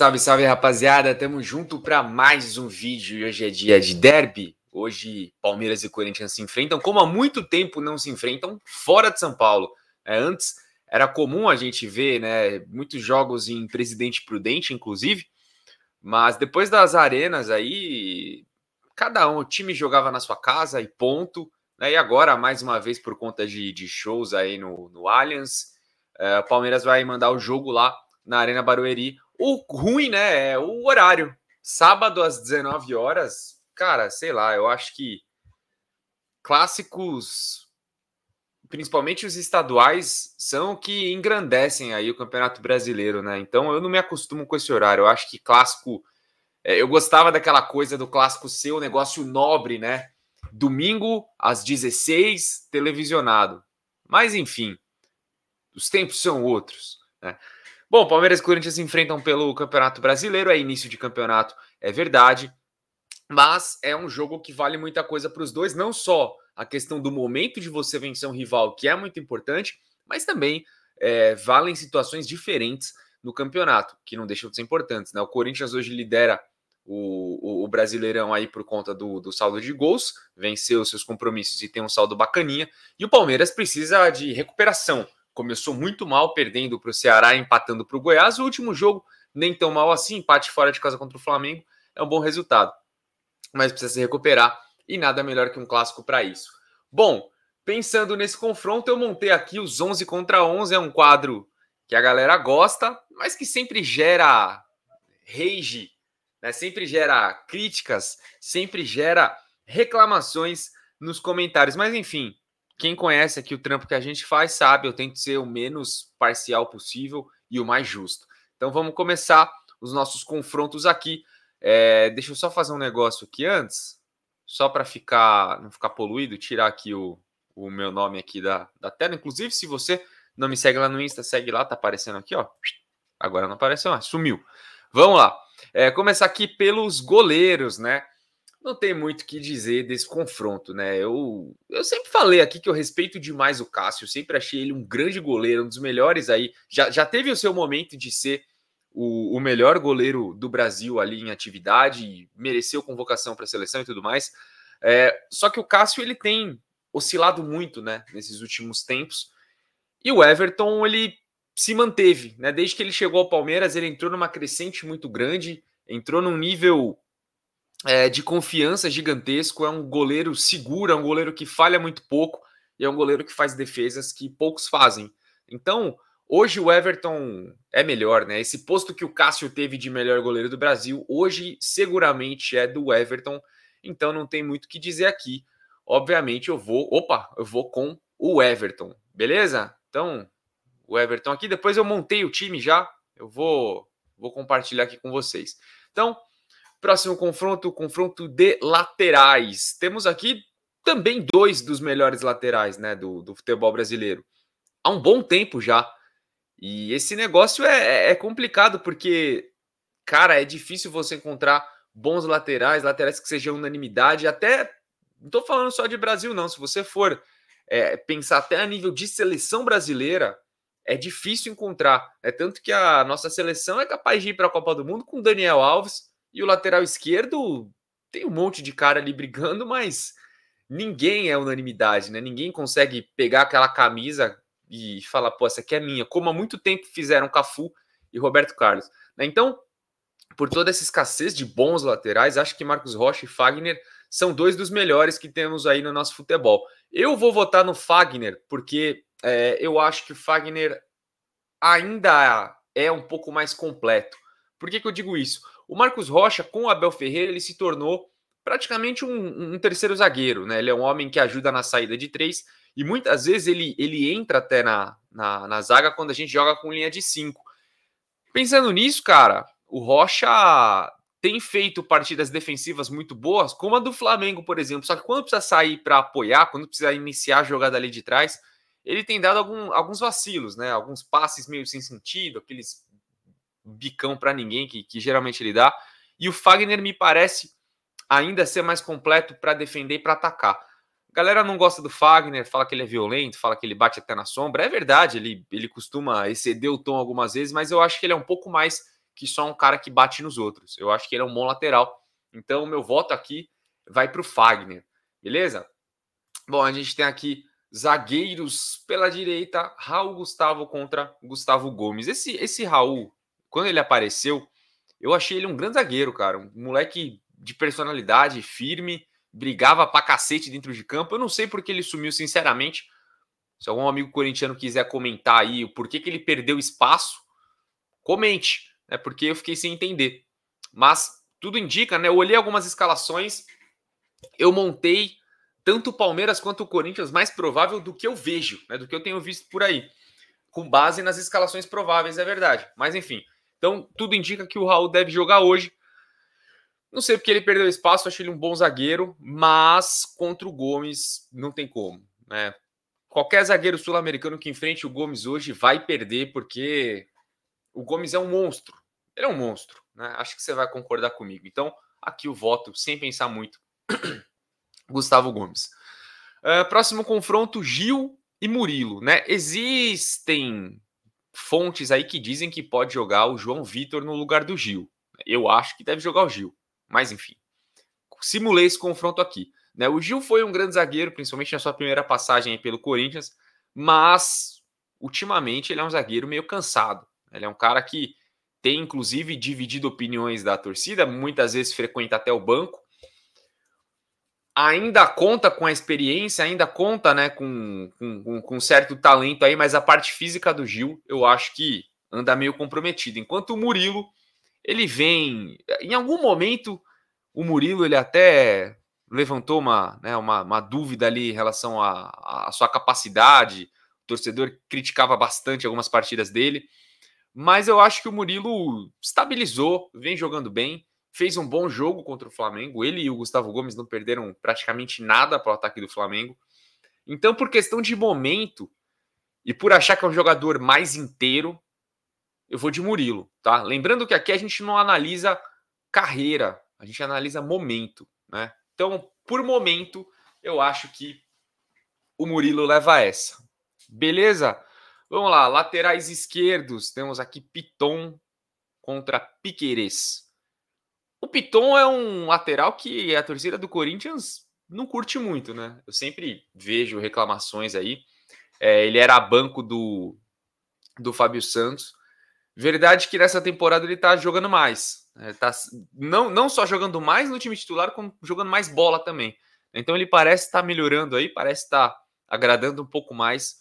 Salve, salve, rapaziada. Tamo junto para mais um vídeo e hoje é dia de derby. Hoje Palmeiras e Corinthians se enfrentam, como há muito tempo não se enfrentam, fora de São Paulo. É, antes era comum a gente ver né, muitos jogos em Presidente Prudente, inclusive, mas depois das arenas aí, cada um, o time jogava na sua casa e ponto. Né, e agora, mais uma vez, por conta de, de shows aí no, no Allianz, é, o Palmeiras vai mandar o jogo lá na Arena Barueri, o ruim, né, é o horário. Sábado às 19 horas, cara, sei lá, eu acho que clássicos, principalmente os estaduais, são que engrandecem aí o Campeonato Brasileiro, né? Então eu não me acostumo com esse horário. Eu acho que clássico. É, eu gostava daquela coisa do clássico ser um negócio nobre, né? Domingo às 16, televisionado. Mas enfim, os tempos são outros. Né? Bom, Palmeiras e Corinthians enfrentam pelo Campeonato Brasileiro, é início de campeonato, é verdade, mas é um jogo que vale muita coisa para os dois, não só a questão do momento de você vencer um rival, que é muito importante, mas também é, valem situações diferentes no campeonato, que não deixam de ser importantes. Né? O Corinthians hoje lidera o, o, o, Brasileirão aí por conta do, do saldo de gols, venceu seus compromissos e tem um saldo bacaninha, e o Palmeiras precisa de recuperação começou muito mal, perdendo para o Ceará, empatando para o Goiás. O último jogo, nem tão mal assim, empate fora de casa contra o Flamengo, é um bom resultado. Mas precisa se recuperar e nada melhor que um clássico para isso. Bom, pensando nesse confronto, eu montei aqui os 11 contra 11, é um quadro que a galera gosta, mas que sempre gera rage, né? sempre gera críticas, sempre gera reclamações nos comentários. Mas enfim, quem conhece aqui o trampo que a gente faz sabe, eu tento ser o menos parcial possível e o mais justo. Então vamos começar os nossos confrontos aqui. É, deixa eu só fazer um negócio aqui antes, só para ficar não ficar poluído, tirar aqui o, o meu nome aqui da, da tela. Inclusive, se você não me segue lá no Insta, segue lá, tá aparecendo aqui, ó. Agora não apareceu, ó, sumiu. Vamos lá. É, começar aqui pelos goleiros, né? não tem muito o que dizer desse confronto, né? Eu, eu sempre falei aqui que eu respeito demais o Cássio, sempre achei ele um grande goleiro, um dos melhores aí. Já, já teve o seu momento de ser o, o melhor goleiro do Brasil ali em atividade, mereceu convocação para a seleção e tudo mais. É, só que o Cássio ele tem oscilado muito, né, nesses últimos tempos. E o Everton ele se manteve, né? Desde que ele chegou ao Palmeiras, ele entrou numa crescente muito grande, entrou num nível é, de confiança gigantesco, é um goleiro seguro, é um goleiro que falha muito pouco e é um goleiro que faz defesas que poucos fazem. Então, hoje o Everton é melhor, né? Esse posto que o Cássio teve de melhor goleiro do Brasil, hoje seguramente é do Everton, então não tem muito o que dizer aqui. Obviamente eu vou, opa, eu vou com o Everton, beleza? Então, o Everton aqui, depois eu montei o time já, eu vou vou compartilhar aqui com vocês. Então, Próximo confronto, o confronto de laterais. Temos aqui também dois dos melhores laterais né, do, do futebol brasileiro. Há um bom tempo já. E esse negócio é, é, é complicado, porque, cara, é difícil você encontrar bons laterais, laterais que sejam unanimidade, até. Não estou falando só de Brasil, não. Se você for é, pensar até a nível de seleção brasileira, é difícil encontrar. É tanto que a nossa seleção é capaz de ir para a Copa do Mundo com Daniel Alves, e o lateral esquerdo tem um monte de cara ali brigando, mas ninguém é unanimidade, né? Ninguém consegue pegar aquela camisa e falar, pô, essa aqui é minha, como há muito tempo fizeram Cafu e Roberto Carlos. Né? Então, por toda essa escassez de bons laterais, acho que Marcos Rocha e Fagner são dois dos melhores que temos aí no nosso futebol. Eu vou votar no Fagner, porque é, eu acho que o Fagner ainda é um pouco mais completo. Por que, que eu digo isso? O Marcos Rocha, com o Abel Ferreira, ele se tornou praticamente um, um, terceiro zagueiro, né? Ele é um homem que ajuda na saída de três e muitas vezes ele, ele entra até na, na, na zaga quando a gente joga com linha de cinco. Pensando nisso, cara, o Rocha tem feito partidas defensivas muito boas, como a do Flamengo, por exemplo. Só que quando precisa sair para apoiar, quando precisa iniciar a jogada ali de trás, ele tem dado algum, alguns vacilos, né? Alguns passes meio sem sentido, aqueles bicão para ninguém, que, que geralmente ele dá. E o Fagner me parece ainda ser mais completo para defender e para atacar. galera não gosta do Fagner, fala que ele é violento, fala que ele bate até na sombra. É verdade, ele, ele costuma exceder o tom algumas vezes, mas eu acho que ele é um pouco mais que só um cara que bate nos outros. Eu acho que ele é um bom lateral. Então, meu voto aqui vai para o Fagner, beleza? Bom, a gente tem aqui zagueiros pela direita, Raul Gustavo contra Gustavo Gomes. Esse, esse Raul quando ele apareceu, eu achei ele um grande zagueiro, cara. Um moleque de personalidade, firme, brigava pra cacete dentro de campo. Eu não sei porque ele sumiu, sinceramente. Se algum amigo corintiano quiser comentar aí o porquê que ele perdeu espaço, comente, né? Porque eu fiquei sem entender. Mas tudo indica, né? Eu olhei algumas escalações, eu montei tanto o Palmeiras quanto o Corinthians mais provável do que eu vejo, né? Do que eu tenho visto por aí, com base nas escalações prováveis, é verdade. Mas enfim, então, tudo indica que o Raul deve jogar hoje. Não sei porque ele perdeu espaço, achei ele um bom zagueiro, mas contra o Gomes não tem como. Né? Qualquer zagueiro sul-americano que enfrente o Gomes hoje vai perder, porque o Gomes é um monstro. Ele é um monstro. Né? Acho que você vai concordar comigo. Então, aqui o voto, sem pensar muito, Gustavo Gomes. Uh, próximo confronto, Gil e Murilo. Né? Existem fontes aí que dizem que pode jogar o João Vitor no lugar do Gil. Eu acho que deve jogar o Gil, mas enfim. Simulei esse confronto aqui. Né? O Gil foi um grande zagueiro, principalmente na sua primeira passagem pelo Corinthians, mas ultimamente ele é um zagueiro meio cansado. Né? Ele é um cara que tem inclusive dividido opiniões da torcida, muitas vezes frequenta até o banco, ainda conta com a experiência, ainda conta né, com, com, com certo talento aí, mas a parte física do Gil eu acho que anda meio comprometida. Enquanto o Murilo, ele vem. Em algum momento, o Murilo ele até levantou uma, né, uma, uma dúvida ali em relação à sua capacidade. O torcedor criticava bastante algumas partidas dele. Mas eu acho que o Murilo estabilizou, vem jogando bem fez um bom jogo contra o Flamengo. Ele e o Gustavo Gomes não perderam praticamente nada para o ataque do Flamengo. Então, por questão de momento e por achar que é um jogador mais inteiro, eu vou de Murilo, tá? Lembrando que aqui a gente não analisa carreira, a gente analisa momento, né? Então, por momento, eu acho que o Murilo leva essa. Beleza? Vamos lá, laterais esquerdos, temos aqui Piton contra Piquerez. O Piton é um lateral que a torcida do Corinthians não curte muito, né? Eu sempre vejo reclamações aí. É, ele era banco do, do Fábio Santos. Verdade que nessa temporada ele tá jogando mais. É, tá, não, não só jogando mais no time titular, como jogando mais bola também. Então ele parece estar tá melhorando aí, parece estar tá agradando um pouco mais.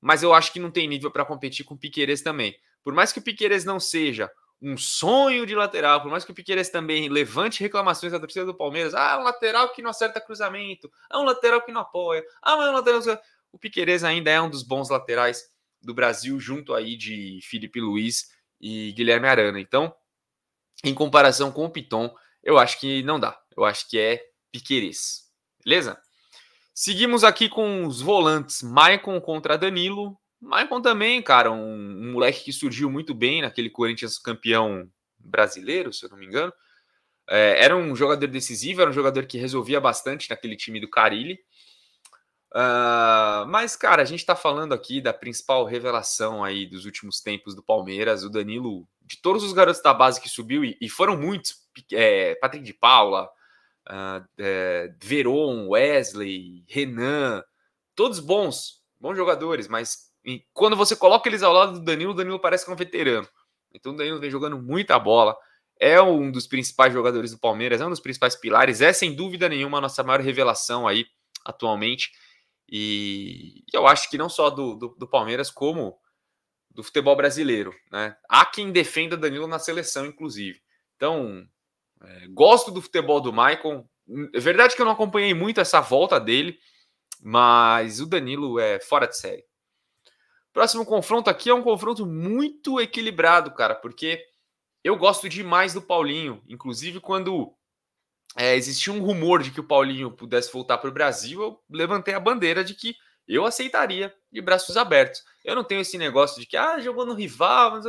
Mas eu acho que não tem nível para competir com o Piqueires também. Por mais que o Piqueires não seja um sonho de lateral, por mais que o Piqueires também levante reclamações da torcida do Palmeiras, ah, é um lateral que não acerta cruzamento, ah, um lateral que não apoia, ah, mas é um lateral... O Piqueires ainda é um dos bons laterais do Brasil, junto aí de Felipe Luiz e Guilherme Arana. Então, em comparação com o Piton, eu acho que não dá. Eu acho que é Piqueires. Beleza? Seguimos aqui com os volantes. Maicon contra Danilo, Maicon também, cara, um, um, moleque que surgiu muito bem naquele Corinthians campeão brasileiro, se eu não me engano. É, era um jogador decisivo, era um jogador que resolvia bastante naquele time do Carilli. Uh, mas, cara, a gente tá falando aqui da principal revelação aí dos últimos tempos do Palmeiras, o Danilo, de todos os garotos da base que subiu, e, e foram muitos, é, Patrick de Paula, uh, é, Veron, Wesley, Renan, todos bons, bons jogadores, mas e quando você coloca eles ao lado do Danilo, o Danilo parece que é um veterano. Então o Danilo vem jogando muita bola, é um dos principais jogadores do Palmeiras, é um dos principais pilares, é sem dúvida nenhuma a nossa maior revelação aí atualmente. E eu acho que não só do, do, do Palmeiras, como do futebol brasileiro. Né? Há quem defenda Danilo na seleção, inclusive. Então, é, gosto do futebol do Maicon. É verdade que eu não acompanhei muito essa volta dele, mas o Danilo é fora de série. Próximo confronto aqui é um confronto muito equilibrado, cara, porque eu gosto demais do Paulinho. Inclusive, quando é, existia um rumor de que o Paulinho pudesse voltar para o Brasil, eu levantei a bandeira de que eu aceitaria de braços abertos. Eu não tenho esse negócio de que, ah, jogou no rival, mas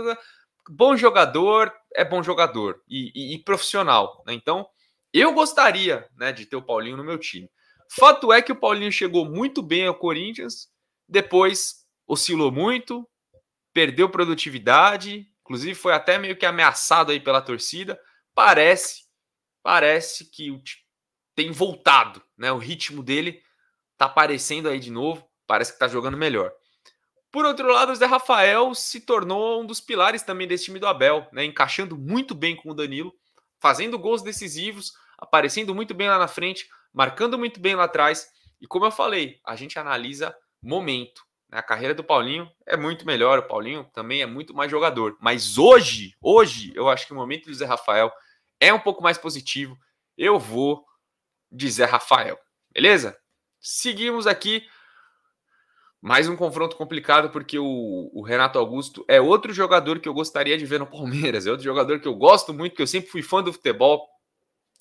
bom jogador é bom jogador e, e, e profissional. Né? Então, eu gostaria né, de ter o Paulinho no meu time. Fato é que o Paulinho chegou muito bem ao Corinthians, depois oscilou muito, perdeu produtividade, inclusive foi até meio que ameaçado aí pela torcida. Parece, parece que tem voltado, né? O ritmo dele tá aparecendo aí de novo, parece que tá jogando melhor. Por outro lado, o Zé Rafael se tornou um dos pilares também desse time do Abel, né? Encaixando muito bem com o Danilo, fazendo gols decisivos, aparecendo muito bem lá na frente, marcando muito bem lá atrás. E como eu falei, a gente analisa momento. Né, a carreira do Paulinho é muito melhor, o Paulinho também é muito mais jogador. Mas hoje, hoje, eu acho que o momento do Zé Rafael é um pouco mais positivo. Eu vou de Zé Rafael, beleza? Seguimos aqui. Mais um confronto complicado, porque o, o, Renato Augusto é outro jogador que eu gostaria de ver no Palmeiras. É outro jogador que eu gosto muito, que eu sempre fui fã do futebol.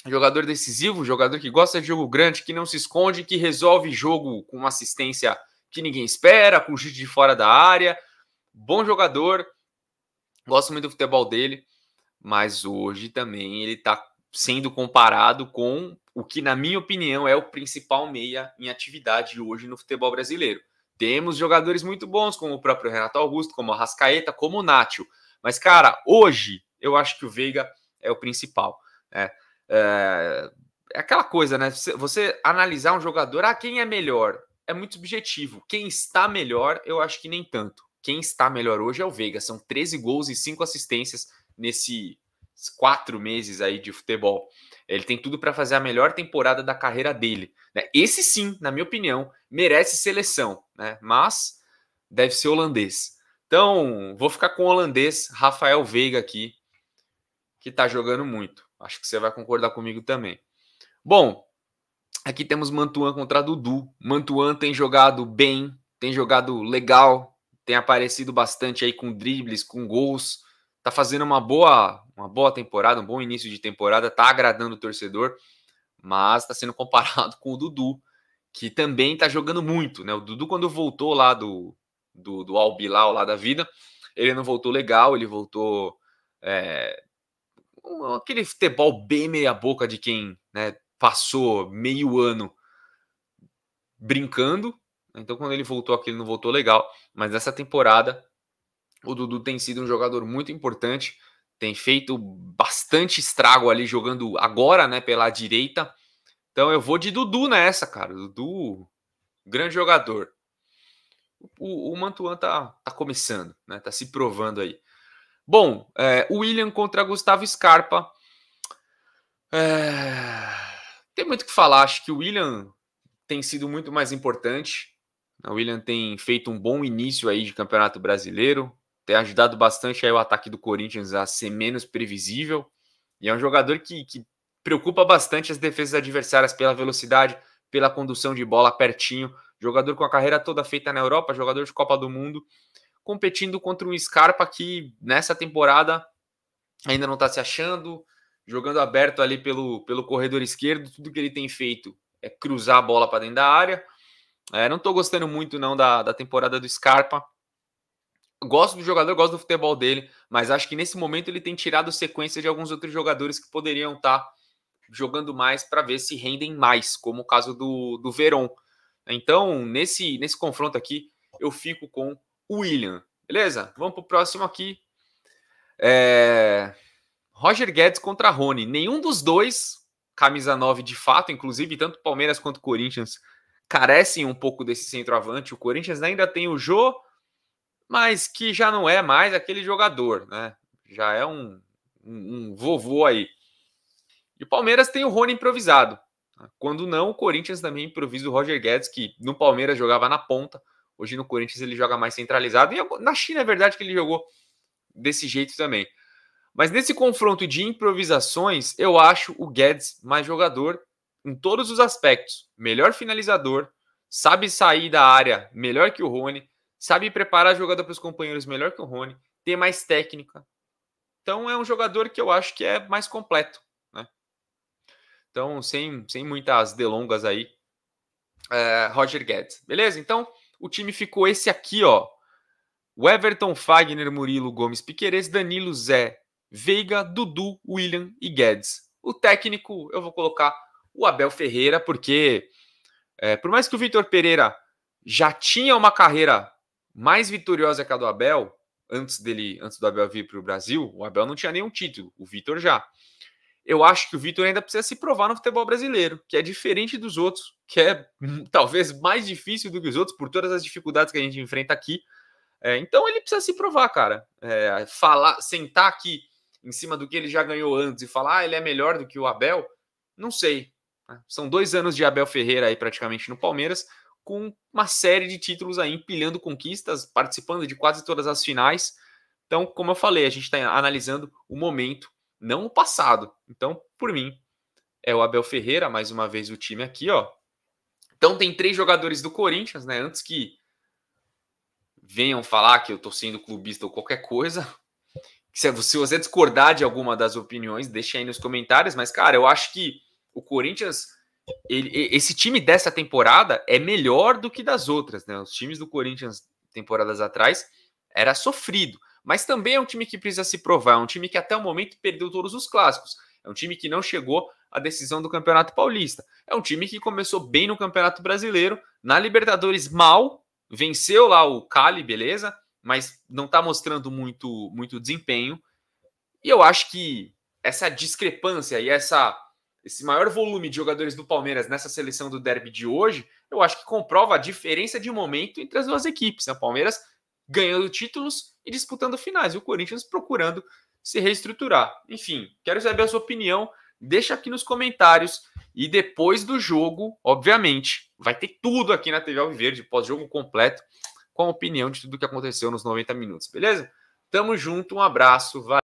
Jogador decisivo, jogador que gosta de jogo grande, que não se esconde, que resolve jogo com assistência que ninguém espera, com chute de fora da área. Bom jogador, gosto muito do futebol dele, mas hoje também ele está sendo comparado com o que, na minha opinião, é o principal meia em atividade hoje no futebol brasileiro. Temos jogadores muito bons, como o próprio Renato Augusto, como a Rascaeta, como o Nátio. Mas, cara, hoje eu acho que o Veiga é o principal. Né? É, é aquela coisa, né? Você analisar um jogador, ah, quem é melhor? é muito subjetivo. Quem está melhor, eu acho que nem tanto. Quem está melhor hoje é o Veiga. São 13 gols e 5 assistências nesses quatro meses aí de futebol. Ele tem tudo para fazer a melhor temporada da carreira dele. Né? Esse sim, na minha opinião, merece seleção, né? mas deve ser holandês. Então, vou ficar com o holandês Rafael Veiga aqui, que está jogando muito. Acho que você vai concordar comigo também. Bom, Aqui temos Mantuan contra Dudu. Mantuan tem jogado bem, tem jogado legal, tem aparecido bastante aí com dribles, com gols. Tá fazendo uma boa, uma boa temporada, um bom início de temporada, tá agradando o torcedor, mas tá sendo comparado com o Dudu, que também tá jogando muito, né? O Dudu quando voltou lá do do, do lá da vida, ele não voltou legal, ele voltou é, aquele futebol bem meia boca de quem, né, passou meio ano brincando. Então, quando ele voltou aqui, ele não voltou legal. Mas nessa temporada, o Dudu tem sido um jogador muito importante. Tem feito bastante estrago ali jogando agora, né, pela direita. Então eu vou de Dudu nessa, cara. Dudu, grande jogador. O, o Mantuan tá, tá começando, né? Tá se provando aí. Bom, é, William contra Gustavo Scarpa. É... Tem muito o que falar. Acho que o William tem sido muito mais importante. O William tem feito um bom início aí de campeonato brasileiro, tem ajudado bastante aí o ataque do Corinthians a ser menos previsível. E é um jogador que, que preocupa bastante as defesas adversárias pela velocidade, pela condução de bola pertinho. Jogador com a carreira toda feita na Europa, jogador de Copa do Mundo, competindo contra um Scarpa que nessa temporada ainda não está se achando, jogando aberto ali pelo, pelo corredor esquerdo, tudo que ele tem feito é cruzar a bola para dentro da área. É, não estou gostando muito não da, da temporada do Scarpa. Gosto do jogador, gosto do futebol dele, mas acho que nesse momento ele tem tirado sequência de alguns outros jogadores que poderiam estar tá jogando mais para ver se rendem mais, como o caso do, do Veron. Então, nesse, nesse confronto aqui, eu fico com o William. Beleza? Vamos para o próximo aqui. É... Roger Guedes contra Rony. Nenhum dos dois, camisa 9 de fato, inclusive tanto Palmeiras quanto Corinthians carecem um pouco desse centroavante. O Corinthians ainda tem o Jô, mas que já não é mais aquele jogador, né? Já é um, um, um vovô aí. E o Palmeiras tem o Rony improvisado. Quando não, o Corinthians também improvisa o Roger Guedes, que no Palmeiras jogava na ponta. Hoje no Corinthians ele joga mais centralizado. E na China é verdade que ele jogou desse jeito também. Mas nesse confronto de improvisações, eu acho o Guedes mais jogador em todos os aspectos. Melhor finalizador, sabe sair da área melhor que o Rony, sabe preparar a jogada para os companheiros melhor que o Rony, tem mais técnica. Então é um jogador que eu acho que é mais completo. Né? Então, sem, sem muitas delongas aí, é, Roger Guedes. Beleza? Então, o time ficou esse aqui, ó. Everton, Fagner, Murilo, Gomes, Piqueires, Danilo, Zé, Veiga, Dudu, William e Guedes. O técnico, eu vou colocar o Abel Ferreira, porque é, por mais que o Vitor Pereira já tinha uma carreira mais vitoriosa que a do Abel, antes dele, antes do Abel vir para o Brasil, o Abel não tinha nenhum título, o Vitor já. Eu acho que o Vitor ainda precisa se provar no futebol brasileiro, que é diferente dos outros, que é hum, talvez mais difícil do que os outros, por todas as dificuldades que a gente enfrenta aqui. É, então ele precisa se provar, cara. É, falar, sentar aqui em cima do que ele já ganhou antes e falar, ah, ele é melhor do que o Abel, não sei. Né? São dois anos de Abel Ferreira aí praticamente no Palmeiras, com uma série de títulos aí, empilhando conquistas, participando de quase todas as finais. Então, como eu falei, a gente está analisando o momento, não o passado. Então, por mim, é o Abel Ferreira, mais uma vez o time aqui, ó. Então tem três jogadores do Corinthians, né? Antes que venham falar que eu tô sendo clubista ou qualquer coisa, se você discordar de alguma das opiniões, deixe aí nos comentários. Mas, cara, eu acho que o Corinthians, ele, esse time dessa temporada é melhor do que das outras, né? Os times do Corinthians temporadas atrás era sofrido, mas também é um time que precisa se provar. É um time que até o momento perdeu todos os clássicos. É um time que não chegou à decisão do Campeonato Paulista. É um time que começou bem no Campeonato Brasileiro, na Libertadores mal, venceu lá o Cali, beleza? mas não está mostrando muito, muito desempenho. E eu acho que essa discrepância e essa esse maior volume de jogadores do Palmeiras nessa seleção do derby de hoje, eu acho que comprova a diferença de momento entre as duas equipes. Né? O Palmeiras ganhando títulos e disputando finais, e o Corinthians procurando se reestruturar. Enfim, quero saber a sua opinião. Deixa aqui nos comentários. E depois do jogo, obviamente, vai ter tudo aqui na TV Alviverde, pós-jogo completo com a opinião de tudo que aconteceu nos 90 minutos, beleza? Tamo junto, um abraço, valeu.